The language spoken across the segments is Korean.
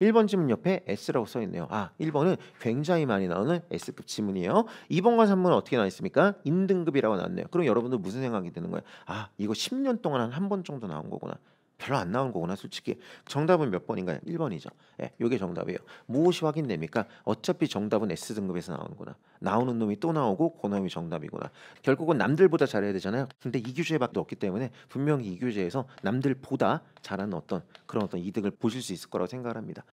1번 지문 옆에 S라고 써 있네요. 아, 1번은 굉장히 많이 나오는 S급 지문이에요. 2번과 3번은 어떻게 나와 있습니까? 인등급이라고 나왔네요. 그럼 여러분들 무슨 생각이 드는 거예요? 아, 이거 10년 동안 한 한 번 정도 나온 거구나. 별로 안 나온 거구나 솔직히 정답은 몇 번인가요? 1번이죠 예, 요게 정답이에요 무엇이 확인됩니까? 어차피 정답은 S등급에서 나오는구나 나오는 놈이 또 나오고 고놈이 그 정답이구나 결국은 남들보다 잘해야 되잖아요 근데 이 교재밖에 없기 때문에 분명히 이교제에서 남들보다 잘하는 어떤 그런 어떤 이득을 보실 수 있을 거라고 생각을 합니다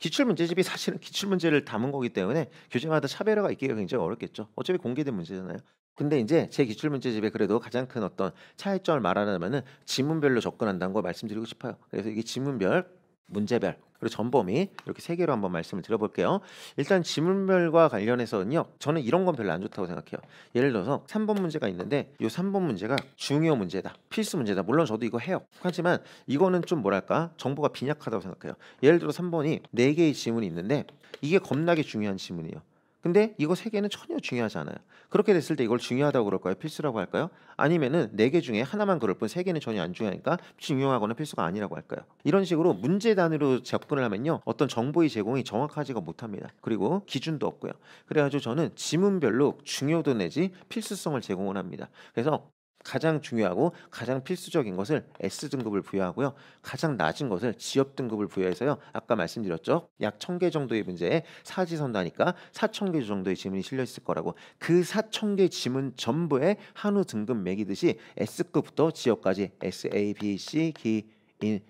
기출문제집이 사실은 기출문제를 담은 거기 때문에 교재마다 차별화가 있기가 굉장히 어렵겠죠 어차피 공개된 문제잖아요 근데 이제 제 기출 문제집에 그래도 가장 큰 어떤 차이점을 말하자면은 지문별로 접근한다는 걸 말씀드리고 싶어요. 그래서 이게 지문별, 문제별 그리고 전범위 이렇게 세 개로 한번 말씀을 드려볼게요. 일단 지문별과 관련해서는요. 저는 이런 건 별로 안 좋다고 생각해요. 예를 들어서 3번 문제가 있는데 이 3번 문제가 중요 문제다. 필수 문제다. 물론 저도 이거 해요. 하지만 이거는 좀 뭐랄까 정보가 빈약하다고 생각해요. 예를 들어 3번이 4개의 지문이 있는데 이게 겁나게 중요한 지문이에요. 근데 이거 세 개는 전혀 중요하지 않아요. 그렇게 됐을 때 이걸 중요하다고 그럴까요? 필수라고 할까요? 아니면은 네 개 중에 하나만 그럴 뿐 세 개는 전혀 안 중요하니까 중요하거나 필수가 아니라고 할까요? 이런 식으로 문제 단위로 접근을 하면요. 어떤 정보의 제공이 정확하지가 못합니다. 그리고 기준도 없고요. 그래가지고 저는 지문별로 중요도 내지 필수성을 제공을 합니다. 그래서 가장 중요하고 가장 필수적인 것을 S 등급을 부여하고요. 가장 낮은 것을 지역 등급을 부여해서요. 아까 말씀드렸죠. 약1 0 0 0개 정도의 문제에 사지선다니까 4 0 0 0개 정도의 지문이 실려 있을 거라고. 그4 0 0 0개 지문 전부에 한우 등급 매기듯이 S급부터 지역까지 S, A, B, C, G,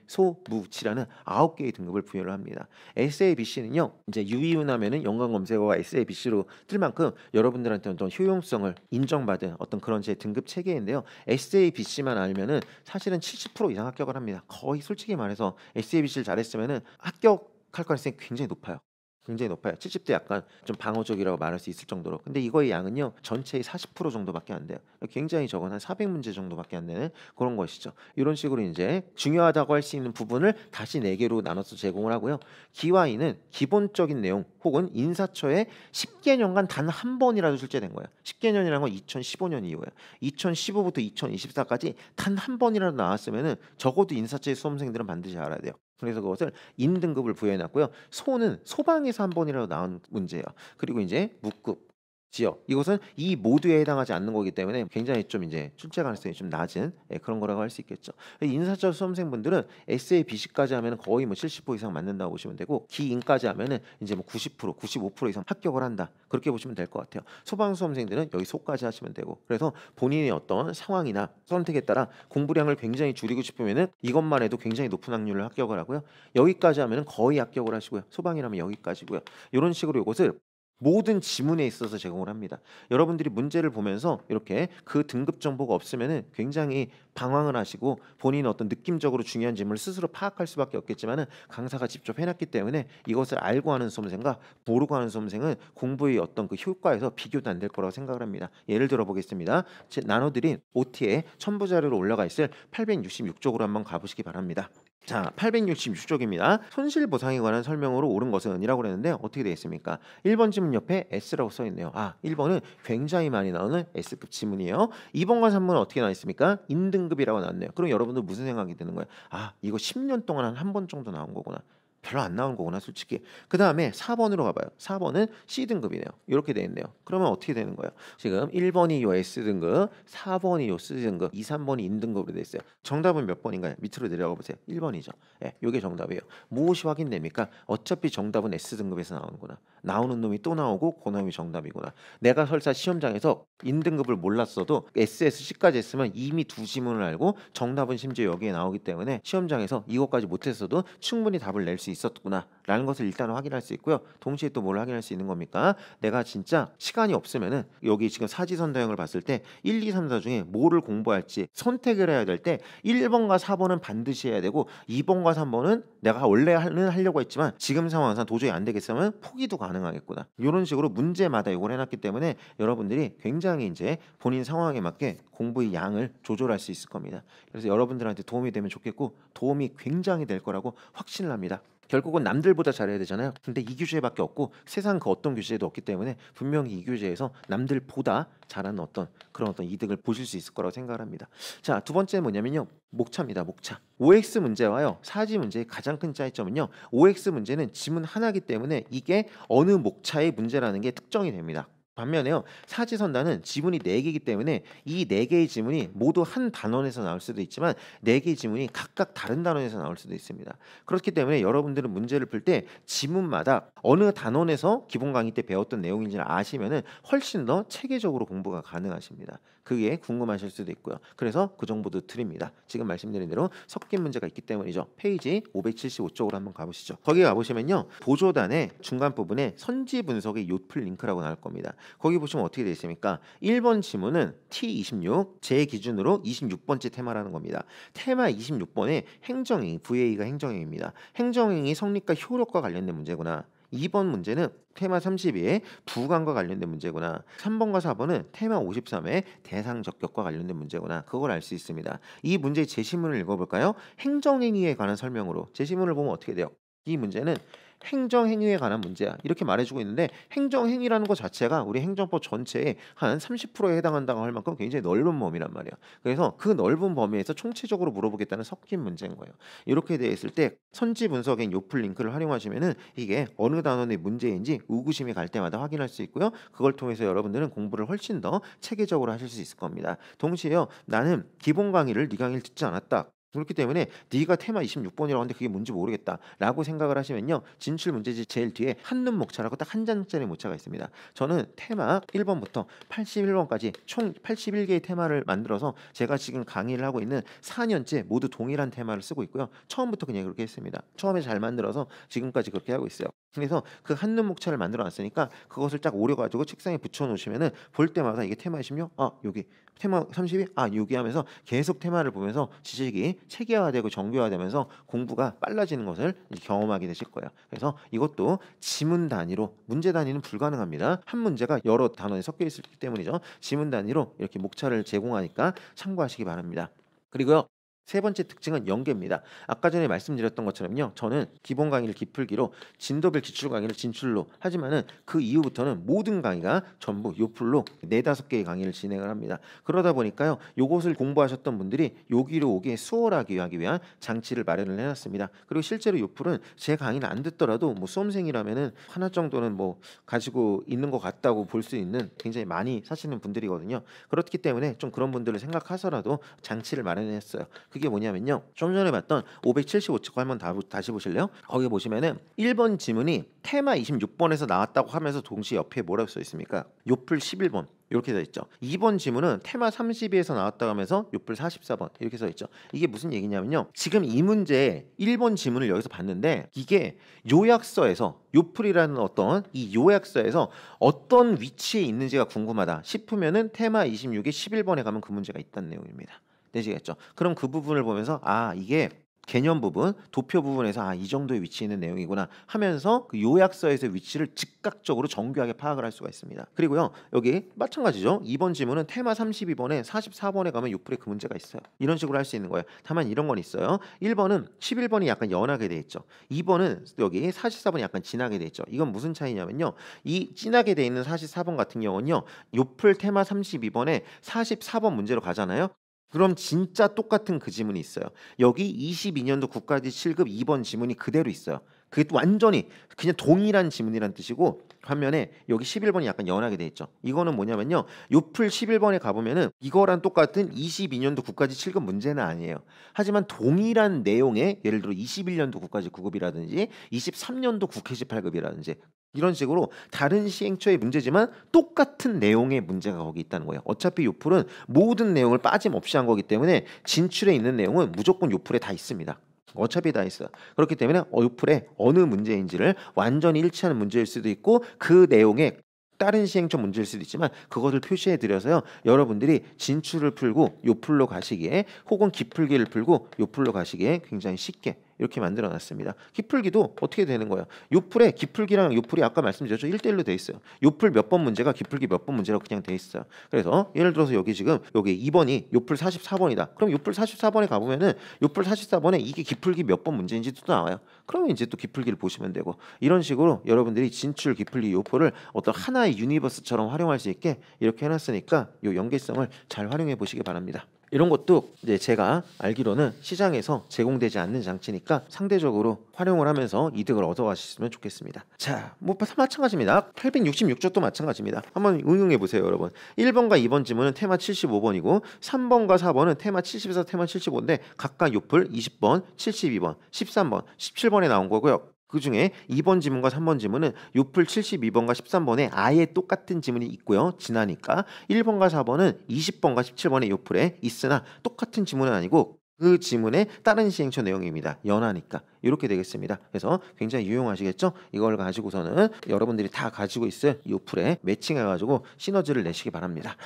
소무치라는 아홉 개의 등급을 부여를 합니다. SABC는요. 이제 유이윤하면은 연관 검색어가 SABC로 뜰 만큼 여러분들한테 어떤 효용성을 인정받은 어떤 그런 제 등급 체계인데요. SABC만 알면은 사실은 70% 이상 합격을 합니다. 거의 솔직히 말해서 SABC를 잘했으면은 합격 할 가능성이 굉장히 높아요. 굉장히 높아요. 70대 약간 좀 방어적이라고 말할 수 있을 정도로. 근데 이거의 양은요 전체의 40% 정도밖에 안 돼요. 굉장히 적은 한 400문제 정도밖에 안 되는 그런 것이죠. 이런 식으로 이제 중요하다고 할 수 있는 부분을 다시 네 개로 나눠서 제공을 하고요. 기와이는 기본적인 내용 혹은 인사처에 10개년간 단 한 번이라도 출제된 거예요. 10개년이라는 건 2015년 이후예요. 2015부터 2024까지 단 한 번이라도 나왔으면 적어도 인사처의 수험생들은 반드시 알아야 돼요. 그래서 그것을 인등급을 부여해놨고요. 소는 소방에서 한 번이라도 나온 문제예요. 그리고 이제 무급 지역 이것은이 모두에 해당하지 않는 거기 때문에 굉장히 좀 이제 출제 가능성이 좀 낮은 예, 그런 거라고 할 수 있겠죠. 인사철 수험생분들은 SA BC까지 하면 거의 뭐 70% 이상 맞는다고 보시면 되고 기인까지 하면 이제 뭐90% 95% 이상 합격을 한다 그렇게 보시면 될 것 같아요. 소방 수험생들은 여기 소까지 하시면 되고 그래서 본인의 어떤 상황이나 선택에 따라 공부량을 굉장히 줄이고 싶으면은 이것만 해도 굉장히 높은 확률로 합격을 하고요. 여기까지 하면 거의 합격을 하시고요. 소방이라면 여기까지고요. 이런 식으로 이것을 모든 지문에 있어서 제공을 합니다. 여러분들이 문제를 보면서 이렇게 그 등급 정보가 없으면 굉장히 방황을 하시고 본인 어떤 느낌적으로 중요한 질문을 스스로 파악할 수밖에 없겠지만은 강사가 직접 해놨기 때문에 이것을 알고 하는 수험생과 모르고 하는 수험생은 공부의 어떤 그 효과에서 비교도 안 될 거라고 생각을 합니다. 예를 들어 보겠습니다. 제 나눠드린 OT에 첨부 자료로 올라가 있을 866쪽으로 한번 가보시기 바랍니다. 자, 866쪽입니다. 손실 보상에 관한 설명으로 옳은 것은 이라고 그랬는데 어떻게 되어 있습니까? 1번 지문 옆에 S라고 써 있네요. 아, 1번은 굉장히 많이 나오는 S급 지문이에요. 2번과 3번은 어떻게 나와 있습니까? 인등 등급이라고 나왔네요. 그럼 여러분들 무슨 생각이 드는 거예요? 아, 이거 10년 동안 한 번 정도 나온 거구나. 별로 안 나온 거구나 솔직히 그 다음에 4번으로 가봐요 4번은 C등급이네요 이렇게 되어 있네요 그러면 어떻게 되는 거예요 지금 1번이 요 S등급 4번이 요 C등급 2, 3번이 인등급으로 돼 있어요 정답은 몇 번인가요? 밑으로 내려가 보세요 1번이죠 예, 요게 정답이에요 무엇이 확인됩니까? 어차피 정답은 S등급에서 나오는구나 나오는 놈이 또 나오고 그 놈이 정답이구나 내가 설사 시험장에서 인등급을 몰랐어도 SS, C까지 했으면 이미 두 지문을 알고 정답은 심지어 여기에 나오기 때문에 시험장에서 이것까지 못했어도 충분히 답을 낼수 있었구나라는 것을 일단은 확인할 수 있고요. 동시에 또 뭘 확인할 수 있는 겁니까? 내가 진짜 시간이 없으면은 여기 지금 사지선 도형을 봤을 때 1, 2, 3, 4 중에 뭐를 공부할지 선택을 해야 될 때 1번과 4번은 반드시 해야 되고 2번과 3번은 내가 원래는 하려고 했지만 지금 상황상 도저히 안 되겠으면 포기도 가능하겠구나. 이런 식으로 문제마다 이걸 해놨기 때문에 여러분들이 굉장히 이제 본인 상황에 맞게 공부의 양을 조절할 수 있을 겁니다. 그래서 여러분들한테 도움이 되면 좋겠고 도움이 굉장히 될 거라고 확신을 합니다. 결국은 남들보다 잘해야 되잖아요. 근데 이 규제밖에 없고 세상 그 어떤 규제도 없기 때문에 분명히 이 규제에서 남들보다 잘하는 어떤 그런 어떤 이득을 보실 수 있을 거라고 생각 합니다. 자, 두 번째 뭐냐면요. 목차입니다. 목차. OX 문제와요. 사지 문제의 가장 큰 차이점은요. OX 문제는 지문 하나이기 때문에 이게 어느 목차의 문제라는 게 특정이 됩니다. 반면에요 사지선다는 지문이 네개이기 때문에 이 네개의 지문이 모두 한 단원에서 나올 수도 있지만 네개의 지문이 각각 다른 단원에서 나올 수도 있습니다 그렇기 때문에 여러분들은 문제를 풀 때 지문마다 어느 단원에서 기본 강의 때 배웠던 내용인지를 아시면 은 훨씬 더 체계적으로 공부가 가능하십니다 그게 궁금하실 수도 있고요. 그래서 그 정보도 드립니다. 지금 말씀드린 대로 섞인 문제가 있기 때문이죠. 페이지 575쪽으로 한번 가보시죠. 거기 가보시면요. 보조단의 중간 부분에 선지 분석의 요플 링크라고 나올 겁니다. 거기 보시면 어떻게 되어 있습니까? 1번 지문은 T26, 제 기준으로 26번째 테마라는 겁니다. 테마 26번에 행정행위 VA가 행정행입니다. 위 행정행위 성립과 효력과 관련된 문제구나. 2번 문제는 테마 32의 부관과 관련된 문제구나. 3번과 4번은 테마 53의 대상 적격과 관련된 문제구나. 그걸 알 수 있습니다. 이 문제의 제시문을 읽어볼까요? 행정행위에 관한 설명으로 제시문을 보면 어떻게 돼요? 이 문제는 행정행위에 관한 문제야 이렇게 말해주고 있는데 행정행위라는 것 자체가 우리 행정법 전체에한 30%에 해당한다고 할 만큼 굉장히 넓은 범위란 말이야 그래서 그 넓은 범위에서 총체적으로 물어보겠다는 섞인 문제인 거예요 이렇게 되어 있을 때 선지 분석인 요플 링크를 활용하시면은 이게 어느 단원의 문제인지 의구심이 갈 때마다 확인할 수 있고요 그걸 통해서 여러분들은 공부를 훨씬 더 체계적으로 하실 수 있을 겁니다 동시에 나는 기본 강의를 네 강의를 듣지 않았다 그렇기 때문에 네가 테마 26번이라고 하는데 그게 뭔지 모르겠다라고 생각을 하시면요. 진출 문제집 제일 뒤에 한눈 목차라고 딱 한 장짜리 목차가 있습니다. 저는 테마 1번부터 81번까지 총 81개의 테마를 만들어서 제가 지금 강의를 하고 있는 4년째 모두 동일한 테마를 쓰고 있고요. 처음부터 그냥 그렇게 했습니다. 처음에 잘 만들어서 지금까지 그렇게 하고 있어요. 그래서 그 한눈 목차를 만들어 놨으니까 그것을 쫙 오려 가지고 책상에 붙여 놓으시면은 볼 때마다 이게 테마 16, 아, 여기 테마 32, 아, 여기 하면서 계속 테마를 보면서 지식이 체계화되고 정교화되면서 공부가 빨라지는 것을 경험하게 되실 거예요. 그래서 이것도 지문 단위로 문제 단위는 불가능합니다. 한 문제가 여러 단원에 섞여 있기 때문이죠. 지문 단위로 이렇게 목차를 제공하니까 참고하시기 바랍니다. 그리고요 세 번째 특징은 연계입니다. 아까 전에 말씀드렸던 것처럼요. 저는 기본 강의를 기풀기로 진도별 기출 강의를 진출로 하지만은 그 이후부터는 모든 강의가 전부 요풀로 네 다섯 개의 강의를 진행을 합니다. 그러다 보니까요. 요것을 공부하셨던 분들이 여기로 오기에 수월하게 하기 위한 장치를 마련을 해놨습니다. 그리고 실제로 요풀은 제 강의는 안 듣더라도 뭐 수험생이라면은 하나 정도는 뭐 가지고 있는 것 같다고 볼 수 있는 굉장히 많이 사시는 분들이거든요. 그렇기 때문에 좀 그런 분들을 생각하서라도 장치를 마련했어요. 그게 뭐냐면요. 좀 전에 봤던 575쪽 한번 다, 시 보실래요? 거기 보시면은 1번 지문이 테마 26번에서 나왔다고 하면서 동시에 옆에 뭐라고 써 있습니까? 요플 11번 이렇게 써 있죠. 2번 지문은 테마 32에서 나왔다 고 하면서 요플 44번 이렇게 써 있죠. 이게 무슨 얘기냐면요. 지금 이 문제 1번 지문을 여기서 봤는데 이게 요약서에서 요플이라는 어떤 이 요약서에서 어떤 위치에 있는지가 궁금하다 싶으면은 테마 26의 11번에 가면 그 문제가 있다는 내용입니다. 되시겠죠. 그럼 그 부분을 보면서 아 이게 개념 부분, 도표 부분에서 아이 정도의 위치에 있는 내용이구나 하면서 그 요약서에서 위치를 즉각적으로 정교하게 파악을 할 수가 있습니다. 그리고요. 여기 마찬가지죠. 2번 지문은 테마 32번에 44번에 가면 요플에 그 문제가 있어요. 이런 식으로 할 수 있는 거예요. 다만 이런 건 있어요. 1번은 11번이 약간 연하게 돼 있죠. 2번은 여기 44번이 약간 진하게 돼 있죠. 이건 무슨 차이냐면요. 이 진하게 돼 있는 44번 같은 경우는요. 요플 테마 32번에 44번 문제로 가잖아요. 그럼 진짜 똑같은 그 지문이 있어요. 여기 22년도 국가지 7급 2번 지문이 그대로 있어요. 그게 완전히 그냥 동일한 지문이란 뜻이고 화면에 여기 11번이 약간 연하게 돼 있죠. 이거는 뭐냐면요. 요풀 11번에 가보면은 이거랑 똑같은 22년도 국가지 7급 문제는 아니에요. 하지만 동일한 내용의 예를 들어 21년도 국가지 9급이라든지 23년도 국회지 8급이라든지 이런 식으로 다른 시행처의 문제지만 똑같은 내용의 문제가 거기 있다는 거예요. 어차피 요플은 모든 내용을 빠짐없이 한 거기 때문에 진출에 있는 내용은 무조건 요플에 다 있습니다. 어차피 다 있어. 요 그렇기 때문에 어, 요플에 어느 문제인지를 완전히 일치하는 문제일 수도 있고 그 내용에 다른 시행처 문제일 수도 있지만 그것을 표시해 드려서요. 여러분들이 진출을 풀고 요플로 가시기에 혹은 기풀기를 풀고 요플로 가시기에 굉장히 쉽게 이렇게 만들어 놨습니다. 기풀기도 어떻게 되는 거야? 요풀에 기풀기랑 요풀이 아까 말씀드렸죠. 1대1로 돼 있어요. 요풀 몇 번 문제가 기풀기 몇 번 문제라고 그냥 돼 있어요. 그래서 예를 들어서 여기 지금 여기 2번이 요풀 44번이다. 그럼 요풀 44번에 가보면은 요풀 44번에 이게 기풀기 몇 번 문제인지 또 나와요. 그러면 이제 또 기풀기를 보시면 되고 이런 식으로 여러분들이 진출 기풀기 요풀을 어떤 하나의 유니버스처럼 활용할 수 있게 이렇게 해놨으니까 요 연계성을 잘 활용해 보시기 바랍니다. 이런 것도 이제 제가 알기로는 시장에서 제공되지 않는 장치니까 상대적으로 활용을 하면서 이득을 얻어가셨으면 좋겠습니다. 자, 뭐 마찬가지입니다. 866조 도 마찬가지입니다. 한번 응용해 보세요, 여러분. 1번과 2번 지문은 테마 75번이고 3번과 4번은 테마 74, 테마 75인데 각각 요플 20번, 72번, 13번, 17번에 나온 거고요. 그 중에 2번 지문과 3번 지문은 요풀 72번과 13번에 아예 똑같은 지문이 있고요. 지나니까 1번과 4번은 20번과 17번의 요풀에 있으나 똑같은 지문은 아니고 그 지문의 다른 시행처 내용입니다. 연하니까. 이렇게 되겠습니다. 그래서 굉장히 유용하시겠죠? 이걸 가지고서는 여러분들이 다 가지고 있을 이 풀에 매칭해가지고 시너지를 내시기 바랍니다.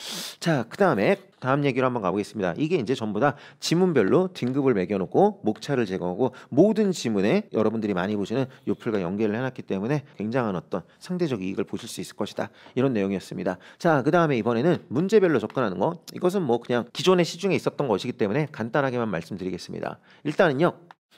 자, 그 다음에 다음 얘기로 한번 가보겠습니다. 이게 이제 전부 다 지문별로 등급을 매겨놓고 목차를 제공하고 모든 지문에 여러분들이 많이 보시는 이 풀과 연계를 해놨기 때문에 굉장한 어떤 상대적 이익을 보실 수 있을 것이다. 이런 내용이었습니다. 자, 그 다음에 이번에는 문제별로 접근하는 거. 이것은 뭐 그냥 기존의 시중에 있었던 것이기 때문에 간단하게만 말씀드리겠습니다. 일단은요,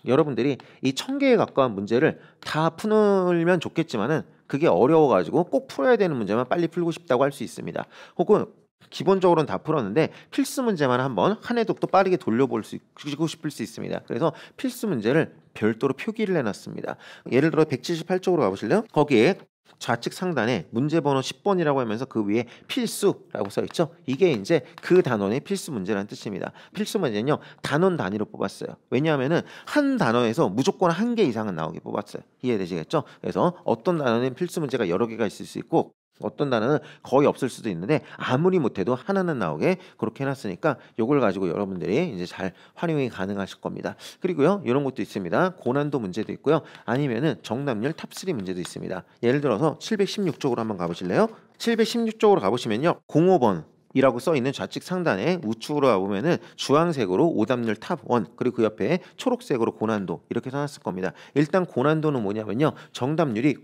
여러분들이 이 천 개에 가까운 문제를 다 풀면 좋겠지만은 그게 어려워가지고 꼭 풀어야 되는 문제만 빨리 풀고 싶다고 할 수 있습니다. 혹은 기본적으로는 다 풀었는데 필수 문제만 한번 한 해도 또 빠르게 돌려볼 수있고 싶을 수 있습니다. 그래서 필수 문제를 별도로 표기를 해놨습니다. 예를 들어 178쪽으로 가보실래요? 거기에 좌측 상단에 문제 번호 10번이라고 하면서 그 위에 필수라고 써 있죠. 이게 이제 그 단원의 필수 문제라는 뜻입니다. 필수 문제는요. 단원 단위로 뽑았어요. 왜냐하면한단원에서 무조건 한 개 이상은 나오게 뽑았어요. 이해되시겠죠? 그래서 어떤 단원는 필수 문제가 여러 개가 있을 수 있고 어떤 단어는 거의 없을 수도 있는데 아무리 못해도 하나는 나오게 그렇게 해놨으니까 이걸 가지고 여러분들이 이제 잘 활용이 가능하실 겁니다. 그리고요 이런 것도 있습니다. 고난도 문제도 있고요 아니면은 정답률 탑 3 문제도 있습니다. 예를 들어서 716쪽으로 한번 가보실래요? 716쪽으로 가보시면요 05번 이라고 써 있는 좌측 상단에 우측으로 가보면은 주황색으로 오답률 탑 1 그리고 그 옆에 초록색으로 고난도 이렇게 써놨을 겁니다. 일단 고난도는 뭐냐면요 정답률이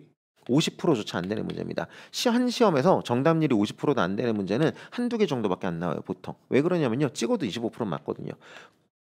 50%조차 안 되는 문제입니다. 시 한 시험에서 정답률이 50%도 안 되는 문제는 한두 개 정도밖에 안 나와요, 보통. 왜 그러냐면요. 찍어도 25% 맞거든요.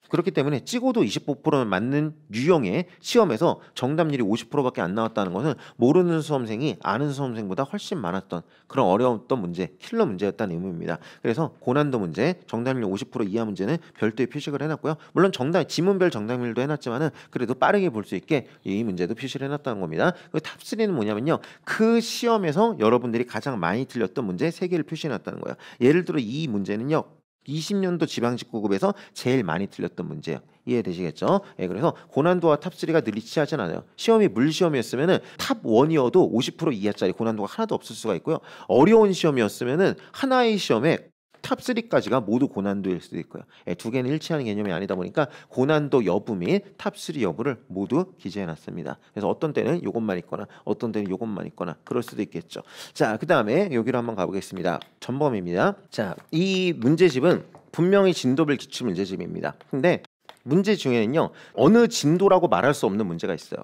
그렇기 때문에 찍어도 25%면 맞는 유형의 시험에서 정답률이 50%밖에 안 나왔다는 것은 모르는 수험생이 아는 수험생보다 훨씬 많았던 그런 어려웠던 문제, 킬러 문제였다는 의미입니다. 그래서 고난도 문제, 정답률 50% 이하 문제는 별도의 표식을 해놨고요. 물론 정답 지문별 정답률도 해놨지만은 그래도 빠르게 볼 수 있게 이 문제도 표시를 해놨다는 겁니다. 그 탑 3는 뭐냐면요, 그 시험에서 여러분들이 가장 많이 틀렸던 문제 3 개를 표시해놨다는 거예요. 예를 들어 이 문제는요, 20년도 지방직구급에서 제일 많이 틀렸던 문제예요. 이해되시겠죠? 예, 그래서 고난도와 탑3가 늘 일치하진 않아요. 시험이 물시험이었으면 탑1이어도 50% 이하짜리 고난도가 하나도 없을 수가 있고요. 어려운 시험이었으면 하나의 시험에 탑 3까지가 모두 고난도일 수도 있고요. 예, 두 개는 일치하는 개념이 아니다 보니까 고난도 여부 및 탑 3 여부를 모두 기재해 놨습니다. 그래서 어떤 때는 이것만 있거나 어떤 때는 이것만 있거나 그럴 수도 있겠죠. 자, 그다음에 여기로 한번 가보겠습니다. 전범입니다. 자, 이 문제집은 분명히 진도별 기출 문제집입니다. 근데 문제 중에는요. 어느 진도라고 말할 수 없는 문제가 있어요.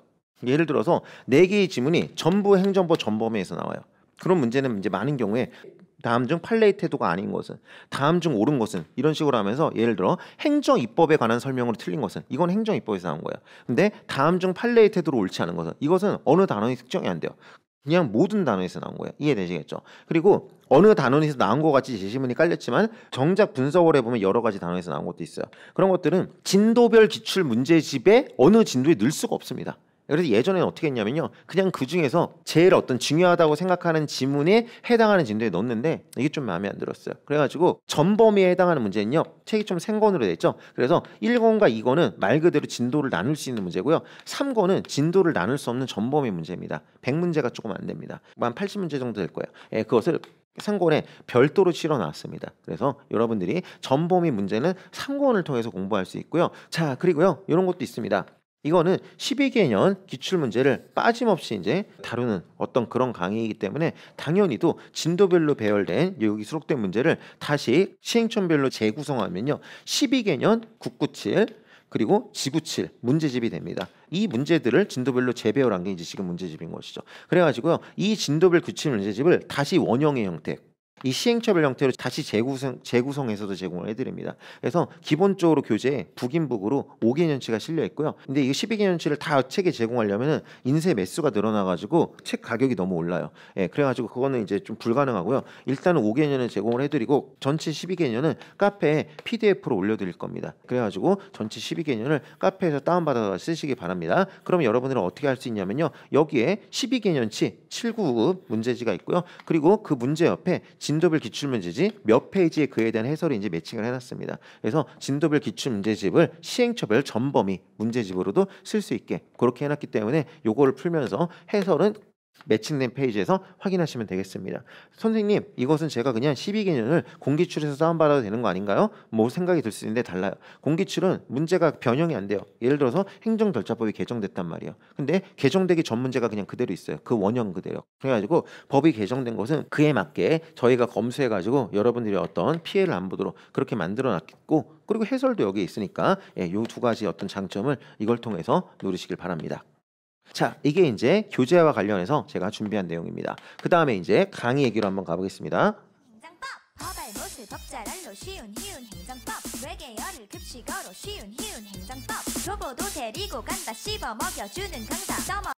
예를 들어서 네 개의 지문이 전부 행정부 전범위에서 나와요. 그런 문제는 이제 많은 경우에 다음 중 판례의 태도가 아닌 것은 다음 중 옳은 것은 이런 식으로 하면서 예를 들어 행정 입법에 관한 설명으로 틀린 것은 이건 행정 입법에서 나온 거예요. 근데 다음 중 판례의 태도로 옳지 않은 것은 이것은 어느 단원이 특정이 안 돼요. 그냥 모든 단원에서 나온 거예요. 이해되시겠죠? 그리고 어느 단원에서 나온 것 같이 제시문이 깔렸지만 정작 분석을 해보면 여러 가지 단원에서 나온 것도 있어요. 그런 것들은 진도별 기출 문제집에 어느 진도에 넣을 수가 없습니다. 그래서 예전에는 어떻게 했냐면요. 그냥 그 중에서 제일 어떤 중요하다고 생각하는 지문에 해당하는 진도에 넣었는데 이게 좀 마음에 안 들었어요. 그래가지고 전범위에 해당하는 문제는요. 책이 좀 생건으로 돼 있죠. 그래서 1권과 2권은 말 그대로 진도를 나눌 수 있는 문제고요. 3권은 진도를 나눌 수 없는 전범위 문제입니다. 100문제가 조금 안 됩니다. 한 80문제 정도 될 거예요. 예, 그것을 3권에 별도로 실어 놨습니다. 그래서 여러분들이 전범위 문제는 3권을 통해서 공부할 수 있고요. 자, 그리고요. 이런 것도 있습니다. 이거는 12개년 기출문제를 빠짐없이 이제 다루는 어떤 그런 강의이기 때문에 당연히도 진도별로 배열된 여기 수록된 문제를 다시 시행점별로 재구성하면요. 12개년 국구칠 그리고 지구칠 문제집이 됩니다. 이 문제들을 진도별로 재배열한 게 이제 지금 문제집인 것이죠. 그래가지고요. 이 진도별 규칙 문제집을 다시 원형의 형태 이시행처별 형태로 다시 재구성 재구성해서도 제공을 해드립니다. 그래서 기본적으로 교재에 북인북으로 5개년치가 실려 있고요. 근데 이 12개년치를 다 책에 제공하려면 인쇄 매수가 늘어나가지고 책 가격이 너무 올라요. 예, 그래가지고 그거는 이제 좀 불가능하고요. 일단은 5개년을 제공을 해드리고 전체 12개년은 카페에 PDF로 올려드릴 겁니다. 그래가지고 전체 12개년을 카페에서 다운받아서 쓰시기 바랍니다. 그럼 여러분들은 어떻게 할 수 있냐면요. 여기에 12개년치 7, 9급 문제지가 있고요. 그리고 그 문제 옆에 진 진도별 기출문제집 몇 페이지에 그에 대한 해설인지 매칭을 해놨습니다. 그래서 진도별 기출문제집을 시행처별 전범위 문제집으로도 쓸 수 있게 그렇게 해놨기 때문에 요거를 풀면서 해설은 매칭된 페이지에서 확인하시면 되겠습니다. 선생님, 이것은 제가 그냥 12개년을 공기출에서 다운받아도 되는 거 아닌가요? 뭐 생각이 들 수 있는데 달라요. 공기출은 문제가 변형이 안 돼요. 예를 들어서 행정절차법이 개정됐단 말이에요. 근데 개정되기 전 문제가 그냥 그대로 있어요. 그 원형 그대로. 그래가지고 법이 개정된 것은 그에 맞게 저희가 검수해가지고 여러분들이 어떤 피해를 안 보도록 그렇게 만들어놨고 그리고 해설도 여기에 있으니까 예, 요두 가지 어떤 장점을 이걸 통해서 누리시길 바랍니다. 자, 이게 이제 교재와 관련해서 제가 준비한 내용입니다. 그 다음에 이제 강의 얘기로 한번 가보겠습니다. 법법알로 쉬운 희운 행정법, 외계어를 급식어로 쉬운 희운 행정법, 조보도 데리고 간다 씹어 먹여주는 강사,